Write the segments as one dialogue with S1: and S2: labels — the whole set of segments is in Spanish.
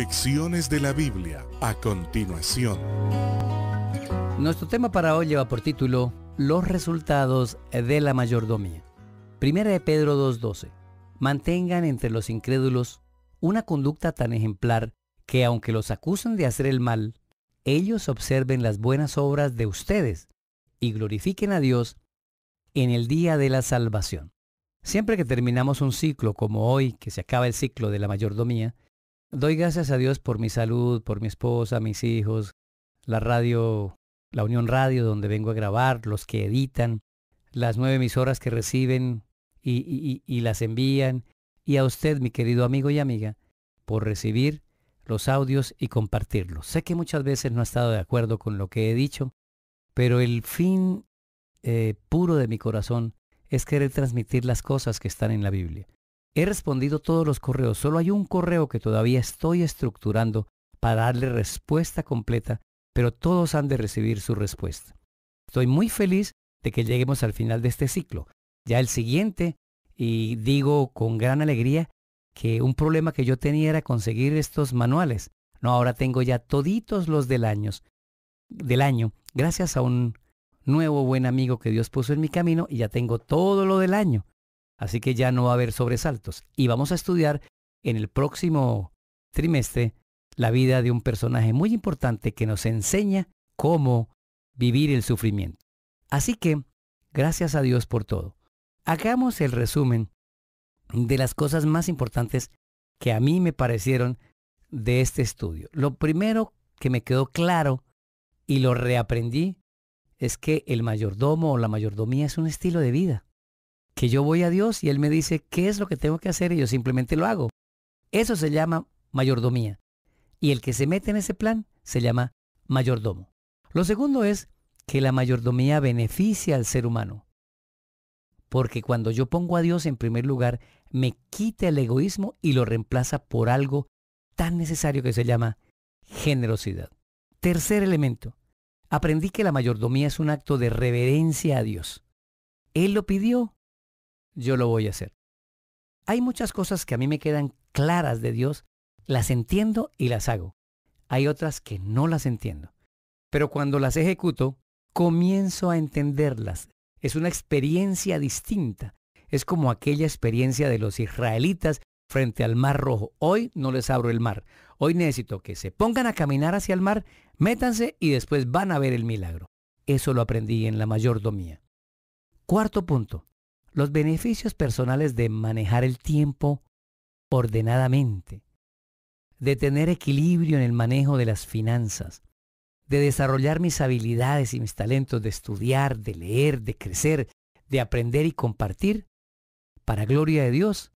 S1: Lecciones de la Biblia a continuación. Nuestro tema para hoy lleva por título Los resultados de la mayordomía. Primera de Pedro 2.12. Mantengan entre los incrédulos una conducta tan ejemplar que aunque los acusan de hacer el mal, ellos observen las buenas obras de ustedes y glorifiquen a Dios en el día de la salvación. Siempre que terminamos un ciclo como hoy, que se acaba el ciclo de la mayordomía, Doy gracias a Dios por mi salud, por mi esposa, mis hijos, la radio, la Unión Radio donde vengo a grabar, los que editan, las nueve emisoras que reciben y, las envían, y a usted, mi querido amigo y amiga, por recibir los audios y compartirlos. Sé que muchas veces no ha estado de acuerdo con lo que he dicho, pero el fin eh, puro de mi corazón es querer transmitir las cosas que están en la Biblia. He respondido todos los correos, solo hay un correo que todavía estoy estructurando para darle respuesta completa, pero todos han de recibir su respuesta. Estoy muy feliz de que lleguemos al final de este ciclo. Ya el siguiente, y digo con gran alegría, que un problema que yo tenía era conseguir estos manuales. No, ahora tengo ya toditos los del año, del año, gracias a un nuevo buen amigo que Dios puso en mi camino y ya tengo todo lo del año. Así que ya no va a haber sobresaltos. Y vamos a estudiar en el próximo trimestre la vida de un personaje muy importante que nos enseña cómo vivir el sufrimiento. Así que, gracias a Dios por todo. Hagamos el resumen de las cosas más importantes que a mí me parecieron de este estudio. Lo primero que me quedó claro y lo reaprendí es que el mayordomo o la mayordomía es un estilo de vida que yo voy a Dios y Él me dice qué es lo que tengo que hacer y yo simplemente lo hago. Eso se llama mayordomía. Y el que se mete en ese plan se llama mayordomo. Lo segundo es que la mayordomía beneficia al ser humano. Porque cuando yo pongo a Dios en primer lugar, me quita el egoísmo y lo reemplaza por algo tan necesario que se llama generosidad. Tercer elemento. Aprendí que la mayordomía es un acto de reverencia a Dios. Él lo pidió yo lo voy a hacer. Hay muchas cosas que a mí me quedan claras de Dios, las entiendo y las hago. Hay otras que no las entiendo. Pero cuando las ejecuto, comienzo a entenderlas. Es una experiencia distinta. Es como aquella experiencia de los israelitas frente al mar rojo. Hoy no les abro el mar. Hoy necesito que se pongan a caminar hacia el mar, métanse y después van a ver el milagro. Eso lo aprendí en la mayordomía. Cuarto punto. Los beneficios personales de manejar el tiempo ordenadamente, de tener equilibrio en el manejo de las finanzas, de desarrollar mis habilidades y mis talentos, de estudiar, de leer, de crecer, de aprender y compartir, para gloria de Dios,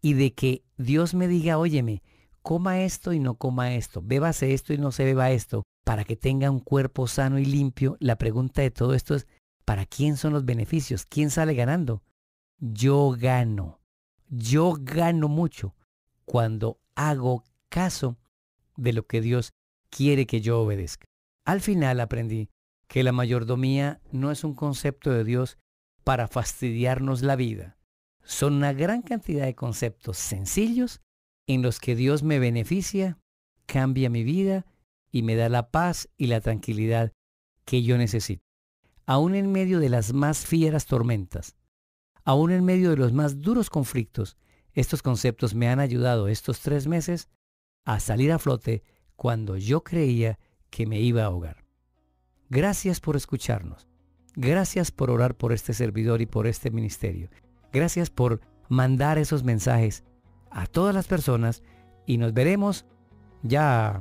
S1: y de que Dios me diga, óyeme, coma esto y no coma esto, bébase esto y no se beba esto, para que tenga un cuerpo sano y limpio, la pregunta de todo esto es, ¿para quién son los beneficios? ¿Quién sale ganando? yo gano, yo gano mucho cuando hago caso de lo que Dios quiere que yo obedezca. Al final aprendí que la mayordomía no es un concepto de Dios para fastidiarnos la vida. Son una gran cantidad de conceptos sencillos en los que Dios me beneficia, cambia mi vida y me da la paz y la tranquilidad que yo necesito. Aún en medio de las más fieras tormentas, Aún en medio de los más duros conflictos, estos conceptos me han ayudado estos tres meses a salir a flote cuando yo creía que me iba a ahogar. Gracias por escucharnos. Gracias por orar por este servidor y por este ministerio. Gracias por mandar esos mensajes a todas las personas y nos veremos ya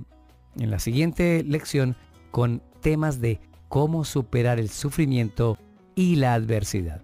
S1: en la siguiente lección con temas de cómo superar el sufrimiento y la adversidad.